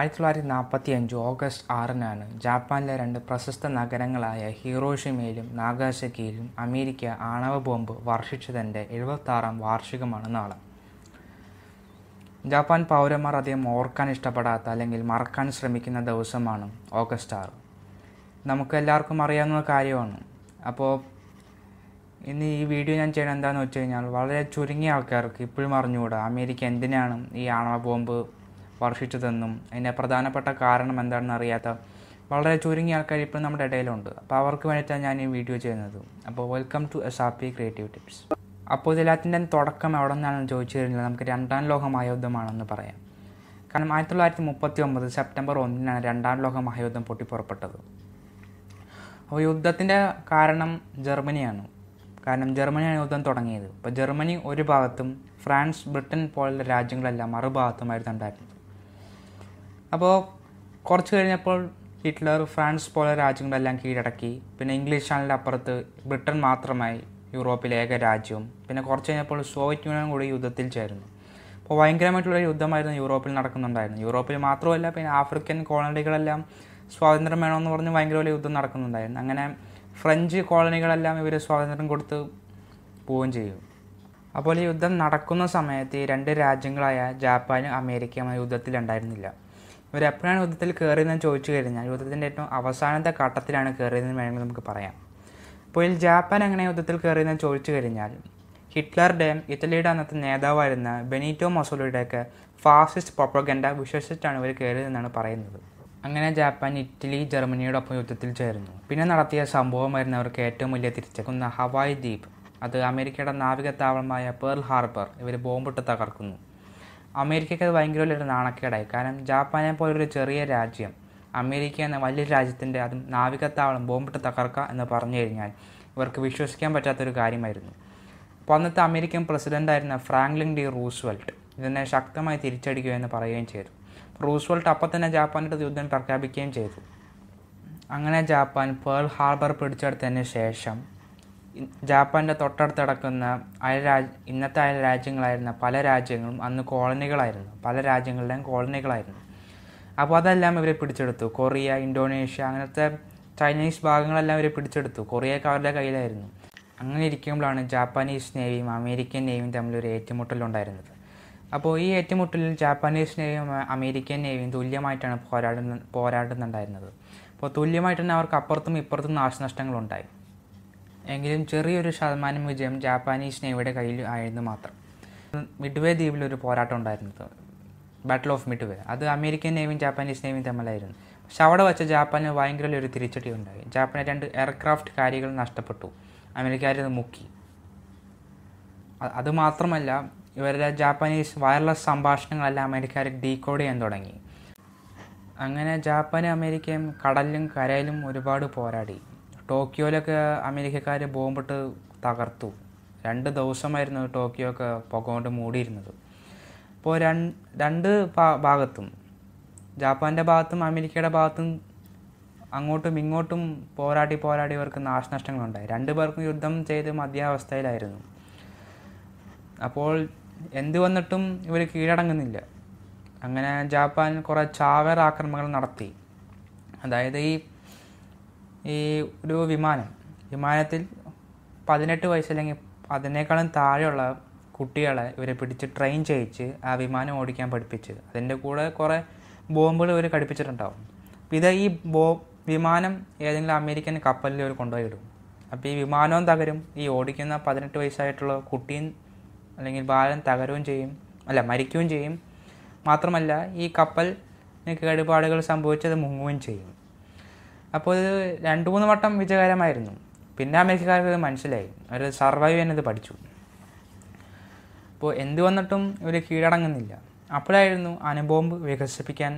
ആയിരത്തി തൊള്ളായിരത്തി നാൽപ്പത്തി അഞ്ച് ഓഗസ്റ്റ് ആറിനാണ് ജാപ്പാനിലെ രണ്ട് പ്രശസ്ത നഗരങ്ങളായ ഹീറോഷിമയിലും നാഗാസക്കിയിലും അമേരിക്ക ആണവ ബോംബ് വർഷിച്ചതിൻ്റെ എഴുപത്താറാം വാർഷികമാണ് നാളെ ജാപ്പാൻ പൗരന്മാർ അധികം ഓർക്കാൻ ഇഷ്ടപ്പെടാത്ത അല്ലെങ്കിൽ മറക്കാൻ ശ്രമിക്കുന്ന ദിവസമാണ് ഓഗസ്റ്റ് ആറ് നമുക്ക് എല്ലാവർക്കും അറിയാവുന്ന കാര്യമാണ് അപ്പോൾ ഇന്ന് ഈ വീഡിയോ ഞാൻ ചെയ്യണത് എന്താണെന്ന് വെച്ച് കഴിഞ്ഞാൽ വളരെ ചുരുങ്ങിയ ആൾക്കാർക്ക് ഇപ്പോഴും അറിഞ്ഞുകൂടാ അമേരിക്ക എന്തിനാണ് ഈ ആണവ ബോംബ് വർഷിച്ചതെന്നും അതിൻ്റെ പ്രധാനപ്പെട്ട കാരണം എന്താണെന്ന് അറിയാത്ത വളരെ ചുരുങ്ങിയ ആൾക്കാർ ഇപ്പോഴും നമ്മുടെ ഇടയിലുണ്ട് അപ്പോൾ അവർക്ക് വേണ്ടിയിട്ടാണ് ഞാൻ ഈ വീഡിയോ ചെയ്യുന്നത് അപ്പോൾ welcome to S R P creative tips അപ്പോൾ ഇതെല്ലാത്തിൻ്റെ തുടക്കം എവിടെ നിന്നാണെന്ന് ചോദിച്ചു കഴിഞ്ഞാൽ നമുക്ക് രണ്ടാം ലോക മഹായുദ്ധമാണെന്ന് പറയാം കാരണം ആയിരത്തി തൊള്ളായിരത്തി മുപ്പത്തി ഒമ്പത് സെപ്റ്റംബർ ഒന്നിനാണ് രണ്ടാം ലോക മഹായുദ്ധം പൊട്ടിപ്പുറപ്പെട്ടത് അപ്പോൾ യുദ്ധത്തിൻ്റെ കാരണം ജർമ്മനിയാണ് കാരണം ജർമ്മനിയാണ് യുദ്ധം തുടങ്ങിയത് അപ്പോൾ ജർമ്മനി ഒരു ഭാഗത്തും ഫ്രാൻസ് ബ്രിട്ടൻ പോലുള്ള രാജ്യങ്ങളെല്ലാം മറുഭാഗത്തുമായിരുന്നു ഉണ്ടായിരുന്നു അപ്പോൾ കുറച്ച് കഴിഞ്ഞപ്പോൾ ഹിറ്റ്ലർ ഫ്രാൻസ് പോലെ രാജ്യങ്ങളെല്ലാം കീഴടക്കി പിന്നെ ഇംഗ്ലീഷ് ചാനലിൻ്റെ അപ്പുറത്ത് ബ്രിട്ടൻ മാത്രമായി യൂറോപ്പിലെ ഏക രാജ്യവും പിന്നെ കുറച്ച് കഴിഞ്ഞപ്പോൾ സോവിയറ്റ് യൂണിയൻ കൂടി യുദ്ധത്തിൽ ചേരുന്നു അപ്പോൾ ഭയങ്കരമായിട്ടുള്ള യുദ്ധമായിരുന്നു യൂറോപ്പിൽ നടക്കുന്നുണ്ടായിരുന്നു യൂറോപ്പിൽ മാത്രമല്ല പിന്നെ ആഫ്രിക്കൻ കോളനികളെല്ലാം സ്വാതന്ത്ര്യം വേണമെന്ന് പറഞ്ഞ് ഭയങ്കര വലിയ യുദ്ധം നടക്കുന്നുണ്ടായിരുന്നു അങ്ങനെ ഫ്രഞ്ച് കോളനികളെല്ലാം ഇവർ സ്വാതന്ത്ര്യം കൊടുത്ത് പോവുകയും ചെയ്യും അപ്പോൾ ഈ യുദ്ധം നടക്കുന്ന സമയത്ത് ഈ രണ്ട് രാജ്യങ്ങളായ ജാപ്പാനും യുദ്ധത്തിൽ യുദ്ധത്തിലുണ്ടായിരുന്നില്ല ഒരു എപ്പോഴാണ് യുദ്ധത്തിൽ കയറിയതെന്ന് ചോദിച്ചു കഴിഞ്ഞാൽ യുദ്ധത്തിൻ്റെ ഏറ്റവും അവസാനത്തെ ഘട്ടത്തിലാണ് കയറിയതെന്ന് വേണമെങ്കിൽ നമുക്ക് പറയാം അപ്പോൾ ഇതിൽ ജാപ്പാൻ എങ്ങനെ യുദ്ധത്തിൽ കയറിയതെന്ന് ചോദിച്ചു കഴിഞ്ഞാൽ ഹിറ്റ്ലറുടെയും ഇറ്റലിയുടെ അന്നത്തെ നേതാവായിരുന്ന ബെനീറ്റോ മൊസോളിയുടെയൊക്കെ ഫാസിസ്റ്റ് പ്രൊപ്പഗൻഡ വിശ്വസിച്ചാണ് ഇവർ കയറിയതെന്നാണ് പറയുന്നത് അങ്ങനെ ജാപ്പാൻ ഇറ്റലി ജർമ്മനിയോടൊപ്പം യുദ്ധത്തിൽ ചേർന്നു പിന്നെ നടത്തിയ സംഭവമായിരുന്നു അവർക്ക് ഏറ്റവും വലിയ തിരിച്ചക്കുന്ന ഹവായ് ദ്വീപ് അത് അമേരിക്കയുടെ നാവിക താവളമായ പേൾ ഹാർബർ ഇവർ ബോംബിട്ട് തകർക്കുന്നു അമേരിക്കയ്ക്ക് അത് ഭയങ്കര വലിയൊരു നാണക്കേടായി കാരണം ജാപ്പാനെ പോലൊരു ചെറിയ രാജ്യം അമേരിക്ക എന്ന വലിയൊരു രാജ്യത്തിൻ്റെ അതും നാവികത്താവളം ബോംബിട്ട് തകർക്കുക എന്ന് പറഞ്ഞു കഴിഞ്ഞാൽ ഇവർക്ക് വിശ്വസിക്കാൻ പറ്റാത്തൊരു കാര്യമായിരുന്നു അപ്പോൾ അന്നത്തെ അമേരിക്കൻ പ്രസിഡൻ്റായിരുന്ന ഫ്രാങ്ക്ലിൻ ഡി റൂസ്വെൽട്ട് ഇതിനെ ശക്തമായി തിരിച്ചടിക്കുക എന്ന് പറയുകയും ചെയ്തു റൂസ്വെൽട്ട് അപ്പം തന്നെ ജാപ്പാനെടുത്ത് യുദ്ധം പ്രഖ്യാപിക്കുകയും ചെയ്തു അങ്ങനെ ജാപ്പാൻ പേൾ ഹാർബർ പിടിച്ചെടുത്തതിന് ശേഷം ജാപ്പാൻ്റെ തൊട്ടടുത്ത് കിടക്കുന്ന അയൽ രാജ് ഇന്നത്തെ അയൽ രാജ്യങ്ങളായിരുന്ന പല രാജ്യങ്ങളും അന്ന് കോളനികളായിരുന്നു പല രാജ്യങ്ങളുടെയും കോളനികളായിരുന്നു അപ്പോൾ അതെല്ലാം ഇവരെ പിടിച്ചെടുത്തു കൊറിയ ഇന്തോനേഷ്യ അങ്ങനത്തെ ചൈനീസ് ഭാഗങ്ങളെല്ലാം ഇവരെ പിടിച്ചെടുത്തു കൊറിയയൊക്കെ അവരുടെ കയ്യിലായിരുന്നു അങ്ങനെ ഇരിക്കുമ്പോഴാണ് ജാപ്പാനീസ് നേവിയും അമേരിക്കൻ നേവിയും തമ്മിൽ ഒരു ഏറ്റുമുട്ടലുണ്ടായിരുന്നത് അപ്പോൾ ഈ ഏറ്റുമുട്ടലിൽ ജാപ്പാനീസ് നേവിയും അമേരിക്കൻ നേവിയും തുല്യമായിട്ടാണ് പോരാടുന്ന പോരാടുന്നുണ്ടായിരുന്നത് അപ്പോൾ തുല്യമായിട്ട് തന്നെ അവർക്ക് അപ്പുറത്തും ഇപ്പുറത്തും നാശനഷ്ടങ്ങളുണ്ടായി എങ്കിലും ചെറിയൊരു ശതമാനം വിജയം ജാപ്പാനീസ് നേവിയുടെ കയ്യിൽ ആയിരുന്നു മാത്രം മിഡ്വേ ദ്വീപിൽ ഒരു പോരാട്ടം ഉണ്ടായിരുന്നത് ബാറ്റിൽ ഓഫ് മിഡ്വേ അത് അമേരിക്കൻ നേവിയും ജാപ്പാനീസ് നേവിയും തമ്മിലായിരുന്നു പക്ഷെ അവിടെ വെച്ച് ജാപ്പാന് ഭയങ്കര ഒരു തിരിച്ചടി ഉണ്ടായി ജാപ്പാന് രണ്ട് എയർക്രാഫ്റ്റ് കാര്യങ്ങൾ നഷ്ടപ്പെട്ടു അമേരിക്കകാരത് മുക്കി അതുമാത്രമല്ല ഇവരുടെ ജാപ്പാനീസ് വയർലെസ് സംഭാഷണങ്ങളെല്ലാം അമേരിക്കാർ ഡീകോഡ് ചെയ്യാൻ തുടങ്ങി അങ്ങനെ ജാപ്പാനും അമേരിക്കയും കടലിലും കരയിലും ഒരുപാട് പോരാടി ടോക്കിയോയിലൊക്കെ അമേരിക്കക്കാർ ബോംബിട്ട് തകർത്തു രണ്ട് ദിവസമായിരുന്നു ടോക്കിയോ ഒക്കെ പുക കൊണ്ട് മൂടിയിരുന്നത് രണ്ട് രണ്ട് ഭാഗത്തും ജാപ്പാൻ്റെ ഭാഗത്തും അമേരിക്കയുടെ ഭാഗത്തും അങ്ങോട്ടും ഇങ്ങോട്ടും പോരാടി പോരാടി ഇവർക്ക് നാശനഷ്ടങ്ങളുണ്ടായി രണ്ടു പേർക്കും യുദ്ധം ചെയ്ത് മധ്യാവസ്ഥയിലായിരുന്നു അപ്പോൾ എന്ത് വന്നിട്ടും ഇവർ കീഴടങ്ങുന്നില്ല അങ്ങനെ ജാപ്പാൻ കുറേ ചാവേർ ആക്രമണങ്ങൾ നടത്തി അതായത് ഈ ഈ ഒരു വിമാനം വിമാനത്തിൽ പതിനെട്ട് വയസ്സല്ലെങ്കിൽ അതിനേക്കാളും താഴെയുള്ള കുട്ടികളെ ഇവരെ പിടിച്ച് ട്രെയിൻ ചെയ്യിച്ച് ആ വിമാനം ഓടിക്കാൻ പഠിപ്പിച്ചത് അതിൻ്റെ കൂടെ കുറേ ബോംബുകൾ ഇവർ കടിപ്പിച്ചിട്ടുണ്ടാവും അപ്പോൾ ഇത് ഈ ബോ വിമാനം ഏതെങ്കിലും അമേരിക്കൻ കപ്പലിൽ ഇവർ കൊണ്ടുപോയി ഇടും അപ്പോൾ ഈ വിമാനവും തകരും ഈ ഓടിക്കുന്ന പതിനെട്ട് വയസ്സായിട്ടുള്ള കുട്ടിയും അല്ലെങ്കിൽ ബാലൻ തകരുകയും ചെയ്യും അല്ല മരിക്കുകയും ചെയ്യും മാത്രമല്ല ഈ കപ്പൽ കേടുപാടുകൾ സംഭവിച്ചത് മുങ്ങുകയും ചെയ്യും അപ്പോൾ ഇത് രണ്ട് മൂന്ന് വട്ടം വിജയകരമായിരുന്നു പിന്നെ അമേരിക്കക്കാർക്ക് ഇത് മനസ്സിലായി അവർ സർവൈവ് ചെയ്യുന്നത് പഠിച്ചു അപ്പോൾ എന്ത് വന്നിട്ടും ഇവർ കീഴടങ്ങുന്നില്ല അപ്പോഴായിരുന്നു അനുബോംബ് വികസിപ്പിക്കാൻ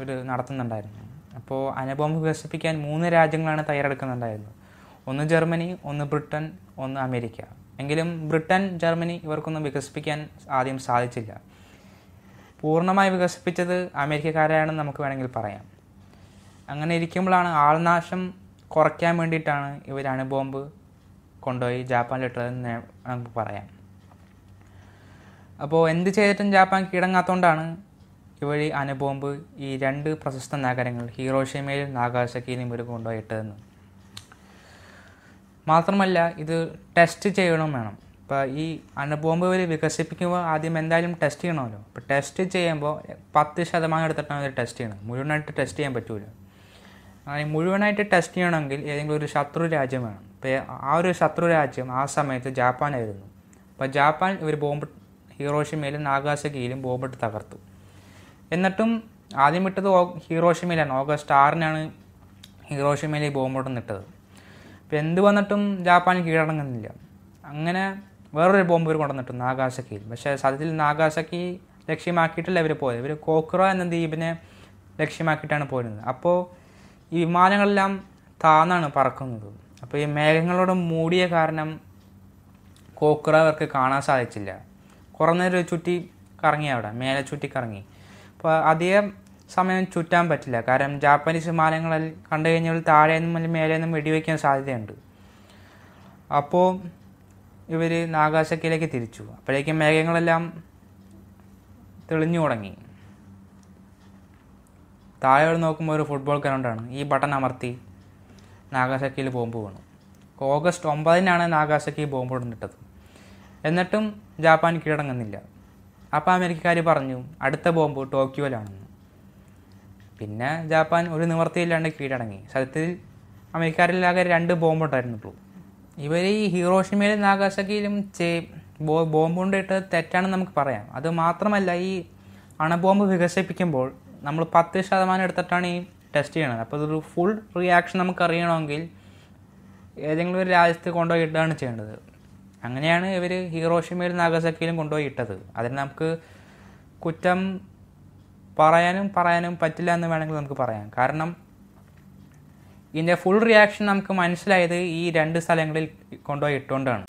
ഒരു നടത്തുന്നുണ്ടായിരുന്നു അപ്പോൾ അനുബോംബ് വികസിപ്പിക്കാൻ മൂന്ന് രാജ്യങ്ങളാണ് തയ്യാറെടുക്കുന്നുണ്ടായിരുന്നത് ഒന്ന് ജർമ്മനി ഒന്ന് ബ്രിട്ടൻ ഒന്ന് അമേരിക്ക എങ്കിലും ബ്രിട്ടൻ ജർമ്മനി ഇവർക്കൊന്നും വികസിപ്പിക്കാൻ ആദ്യം സാധിച്ചില്ല പൂർണ്ണമായി വികസിപ്പിച്ചത് അമേരിക്കക്കാരാണെന്ന് നമുക്ക് വേണമെങ്കിൽ പറയാം അങ്ങനെ ഇരിക്കുമ്പോഴാണ് ആൾനാശം കുറയ്ക്കാൻ വേണ്ടിയിട്ടാണ് ഇവർ അണുബോംബ് കൊണ്ടുപോയി ജാപ്പാനിലിട്ടതെന്ന് നമുക്ക് പറയാം അപ്പോൾ എന്ത് ചെയ്തിട്ടും ജാപ്പാൻ കീടങ്ങാത്തതുകൊണ്ടാണ് ഇവർ ഈ അണുബോംബ് ഈ രണ്ട് പ്രശസ്ത നഗരങ്ങൾ ഹീറോഷിമയിലും നാഗാശക്കിയിലും ഇവർ കൊണ്ടുപോയി ഇട്ടതെന്ന് മാത്രമല്ല ഇത് ടെസ്റ്റ് ചെയ്യണം വേണം ഇപ്പോൾ ഈ അണുബോംബ് ഇവർ വികസിപ്പിക്കുമ്പോൾ ആദ്യം എന്തായാലും ടെസ്റ്റ് ചെയ്യണമല്ലോ അപ്പോൾ ടെസ്റ്റ് ചെയ്യുമ്പോൾ പത്ത് ശതമാനം എടുത്തിട്ടാണ് ഇവർ ടെസ്റ്റ് ചെയ്യണം മുഴുവനായിട്ട് ടെസ്റ്റ് ചെയ്യാൻ പറ്റുമല്ലോ മുഴുവനായിട്ട് ടെസ്റ്റ് ചെയ്യണമെങ്കിൽ ഏതെങ്കിലും ഒരു ശത്രു രാജ്യം വേണം ഇപ്പോൾ ആ ഒരു ശത്രു രാജ്യം ആ സമയത്ത് ജാപ്പാനായിരുന്നു അപ്പോൾ ജാപ്പാൻ ഇവർ ബോംബ് ഹീറോഷിമയിലും നാഗാസക്കിയിലും ബോംബിട്ട് തകർത്തു എന്നിട്ടും ആദ്യം ഇട്ടത് ഹീറോഷിമയിലാണ് ഓഗസ്റ്റ് ആറിനാണ് ഹീറോഷിമയിൽ ഈ ബോംബോട്ട് നിട്ടത് അപ്പോൾ എന്ത് വന്നിട്ടും ജാപ്പാൻ കീഴടങ്ങുന്നില്ല അങ്ങനെ വേറൊരു ബോംബ് ഇവർ കൊണ്ടുവന്നിട്ടു നാഗാസക്കിയിൽ പക്ഷേ സത്യത്തിൽ നാഗാസക്കി ലക്ഷ്യമാക്കിയിട്ടല്ല ഇവർ പോയത് ഇവർ കോക്രോ എന്ന ദ്വീപിനെ ലക്ഷ്യമാക്കിയിട്ടാണ് പോയിരുന്നത് അപ്പോൾ ഈ വിമാനങ്ങളെല്ലാം താന്നാണ് പറക്കുന്നത് അപ്പോൾ ഈ മേഘങ്ങളോട് മൂടിയ കാരണം കോക്കുറ അവർക്ക് കാണാൻ സാധിച്ചില്ല കുറേ നേരം ചുറ്റി കറങ്ങി അവിടെ മേലെ ചുറ്റി കറങ്ങി അപ്പോൾ അധികം സമയം ചുറ്റാൻ പറ്റില്ല കാരണം ജാപ്പനീസ് വിമാനങ്ങളിൽ കണ്ടു കഴിഞ്ഞാൽ താഴെ നിന്നും അല്ലെങ്കിൽ മേലെ നിന്നും വെടിവെക്കാൻ സാധ്യതയുണ്ട് അപ്പോൾ ഇവർ നാഗാശക്കിയിലേക്ക് തിരിച്ചു അപ്പോഴേക്കും മേഘങ്ങളെല്ലാം തെളിഞ്ഞു തുടങ്ങി താഴെ നോക്കുമ്പോൾ ഒരു ഫുട്ബോൾ ഗ്രൗണ്ടാണ് ഈ ബട്ടൺ അമർത്തി നാഗാസക്കിയിൽ ബോംബ് വീണു ഓഗസ്റ്റ് ഒമ്പതിനാണ് നാഗാസക്കി ബോംബ് ഇടുന്നിട്ടത് എന്നിട്ടും ജാപ്പാൻ കീഴടങ്ങുന്നില്ല അപ്പോൾ അമേരിക്കക്കാർ പറഞ്ഞു അടുത്ത ബോംബ് ടോക്കിയോയിലാണെന്ന് പിന്നെ ജാപ്പാൻ ഒരു നിവർത്തിയില്ലാണ്ട് കീഴടങ്ങി സത്യത്തിൽ അമേരിക്കാരിലാകെ രണ്ട് ബോംബ് ഉണ്ടായിരുന്നുള്ളൂ ഇവർ ഈ ഹീറോഷിമയിലും നാഗാസക്കിയിലും ചേ ബോ ബോംബ് കൊണ്ടിട്ട് തെറ്റാണെന്ന് നമുക്ക് പറയാം അത് മാത്രമല്ല ഈ അണുബോംബ് വികസിപ്പിക്കുമ്പോൾ നമ്മൾ പത്ത് ശതമാനം എടുത്തിട്ടാണ് ഈ ടെസ്റ്റ് ചെയ്യണത് അപ്പോൾ ഇതൊരു ഫുൾ റിയാക്ഷൻ നമുക്കറിയണമെങ്കിൽ ഏതെങ്കിലും ഒരു രാജ്യത്ത് കൊണ്ടുപോയി ഇട്ടാണ് ചെയ്യേണ്ടത് അങ്ങനെയാണ് ഇവർ ഹീറോഷിമയിലും നാഗസക്കിയിലും കൊണ്ടുപോയി ഇട്ടത് അതിന് നമുക്ക് കുറ്റം പറയാനും പറയാനും പറ്റില്ല എന്ന് വേണമെങ്കിൽ നമുക്ക് പറയാം കാരണം ഇതിൻ്റെ ഫുൾ റിയാക്ഷൻ നമുക്ക് മനസ്സിലായത് ഈ രണ്ട് സ്ഥലങ്ങളിൽ കൊണ്ടുപോയി ഇട്ടുകൊണ്ടാണ്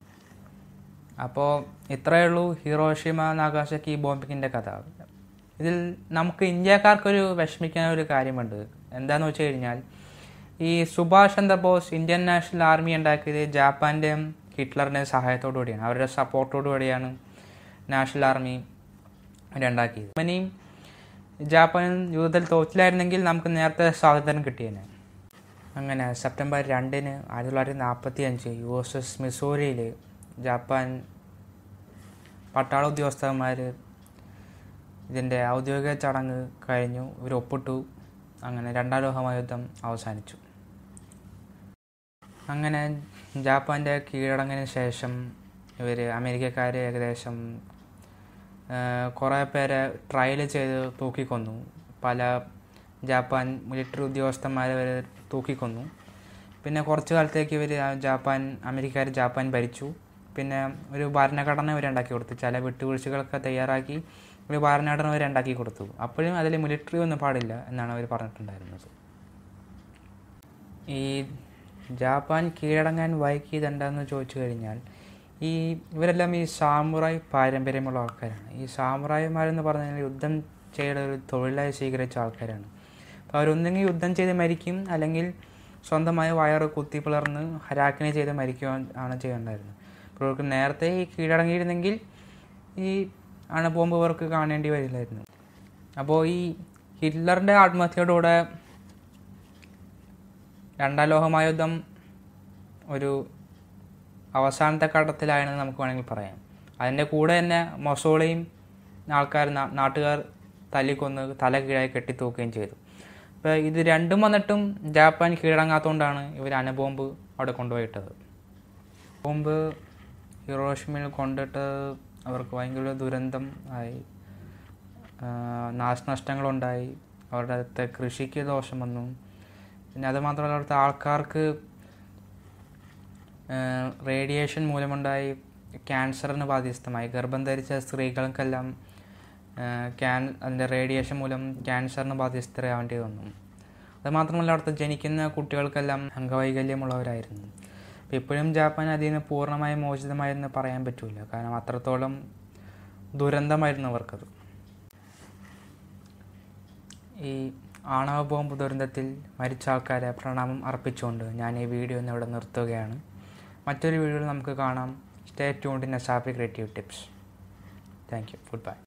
അപ്പോൾ ഇത്രയേ ഉള്ളൂ ഹീറോഷിമ നാഗാശക്കി ബോംബിക്കിൻ്റെ കഥ ഇതിൽ നമുക്ക് ഇന്ത്യക്കാർക്കൊരു വിഷമിക്കുന്ന ഒരു കാര്യമുണ്ട് എന്താന്ന് വെച്ച് കഴിഞ്ഞാൽ ഈ Subhash Chandrabose Indian National Army ഉണ്ടാക്കിയത് ജാപ്പാൻ്റെ ഹിറ്റ്ലറിൻ്റെ സഹായത്തോടു കൂടിയാണ് അവരുടെ സപ്പോർട്ടോടു കൂടിയാണ് നാഷണൽ ആർമി ഉണ്ടാക്കിയത് ഇനിയും ജാപ്പാൻ യുദ്ധത്തിൽ തോറ്റിലായിരുന്നെങ്കിൽ നമുക്ക് നേരത്തെ സ്വാതന്ത്ര്യം കിട്ടിയേനെ അങ്ങനെ സെപ്റ്റംബർ രണ്ടിന് ആയിരത്തി തൊള്ളായിരത്തി നാൽപ്പത്തി അഞ്ച് യു എസ് എസ് മിസോറിയിൽ ജാപ്പാൻ പട്ടാള ഉദ്യോഗസ്ഥന്മാർ ഇതിൻ്റെ ഔദ്യോഗിക ചടങ്ങ് കഴിഞ്ഞു ഇവർ ഒപ്പിട്ടു അങ്ങനെ രണ്ടാം ലോക അവസാനിച്ചു അങ്ങനെ ജാപ്പാൻ്റെ കീഴടങ്ങിന് ശേഷം ഇവർ അമേരിക്കക്കാർ ഏകദേശം കുറേ പേരെ ട്രയൽ ചെയ്ത് തൂക്കിക്കൊന്നു പല ജാപ്പാൻ മിലിറ്ററി ഉദ്യോഗസ്ഥന്മാരെ വരെ തൂക്കിക്കൊന്നു പിന്നെ കുറച്ച് കാലത്തേക്ക് ഇവർ ജാപ്പാൻ അമേരിക്കക്കാർ ജാപ്പാൻ ഭരിച്ചു പിന്നെ ഒരു ഭരണഘടന ഇവർ ഉണ്ടാക്കി കൊടുത്തു ചില വിട്ടുവീഴ്ചകളൊക്കെ തയ്യാറാക്കി ഒരു വാറനാടൻ അവർ ഉണ്ടാക്കി കൊടുത്തു അപ്പോഴും അതിൽ മിലിറ്ററി ഒന്നും പാടില്ല എന്നാണ് അവർ പറഞ്ഞിട്ടുണ്ടായിരുന്നത് ഈ ജാപ്പാൻ കീഴടങ്ങാൻ വൈകിയത് ചോദിച്ചു കഴിഞ്ഞാൽ ഈ ഇവരെല്ലാം ഈ സാമുറായി പാരമ്പര്യമുള്ള ആൾക്കാരാണ് ഈ സാമുറായിമാരെന്ന് പറഞ്ഞു കഴിഞ്ഞാൽ യുദ്ധം ചെയ്യേണ്ട ഒരു തൊഴിലായി സ്വീകരിച്ച ആൾക്കാരാണ് അപ്പോൾ അവരൊന്നെങ്കിൽ യുദ്ധം ചെയ്ത് മരിക്കും അല്ലെങ്കിൽ സ്വന്തമായ വയറ് കുത്തി പിളർന്ന് ഹരാക്കിനെ ചെയ്ത് മരിക്കുക ആണ് ചെയ്യേണ്ടായിരുന്നത് അപ്പോൾ അവർക്ക് നേരത്തെ ഈ കീഴടങ്ങിയിരുന്നെങ്കിൽ ഈ അണുബോംബ് ഇവർക്ക് കാണേണ്ടി വരില്ലായിരുന്നു അപ്പോൾ ഈ ഹിറ്റ്ലറിൻ്റെ ആത്മഹത്യയോടുകൂടെ രണ്ടാം ലോകമഹായുദ്ധം ഒരു അവസാനത്തെ ഘട്ടത്തിലായെന്ന് നമുക്ക് വേണമെങ്കിൽ പറയാം അതിൻ്റെ കൂടെ തന്നെ മൊസോളിയും ആൾക്കാർ നാട്ടുകാർ തല്ലിക്കൊന്ന് തല കീഴായി കെട്ടിത്തൂക്കുകയും ചെയ്തു അപ്പോൾ ഇത് രണ്ടും വന്നിട്ടും ജാപ്പാൻ കീഴടങ്ങാത്തതുകൊണ്ടാണ് ഇവർ അണുബോംബ് അവിടെ കൊണ്ടുപോയിട്ടത് ബോംബ് ഹിറോഷിമയിൽ കൊണ്ടിട്ട് അവർക്ക് ഭയങ്കര ദുരന്തം ആയി നാശനഷ്ടങ്ങളുണ്ടായി അവരുടെ അടുത്ത കൃഷിക്ക് ദോഷം വന്നു പിന്നെ അതുമാത്രമല്ല അവിടുത്തെ ആൾക്കാർക്ക് റേഡിയേഷൻ മൂലമുണ്ടായി ക്യാൻസറിന് ബാധ്യസ്ഥമായി ഗർഭം ധരിച്ച സ്ത്രീകൾക്കെല്ലാം ക്യാൻ അതിൻ്റെ റേഡിയേഷൻ മൂലം ക്യാൻസറിന് ബാധ്യസ്ഥരാവേണ്ടി വന്നു അതുമാത്രമല്ല അവിടുത്തെ ജനിക്കുന്ന കുട്ടികൾക്കെല്ലാം അംഗവൈകല്യമുള്ളവരായിരുന്നു ഇപ്പോഴും ജാപ്പാൻ അതിൽ നിന്ന് പൂർണ്ണമായും മോചിതമായിരുന്നു പറയാൻ പറ്റില്ല കാരണം അത്രത്തോളം ദുരന്തമായിരുന്നു അവർക്കത് ഈ ആണവ ബോംബ് ദുരന്തത്തിൽ മരിച്ച ആൾക്കാരെ പ്രണാമം അർപ്പിച്ചുകൊണ്ട് ഞാൻ ഈ വീഡിയോ ഇന്ന് ഇവിടെ നിർത്തുകയാണ് മറ്റൊരു വീഡിയോയിൽ നമുക്ക് കാണാം സ്റ്റേ ട്യൂണ്ടിൻ്റെ സാപ്പി creative tips thank you good by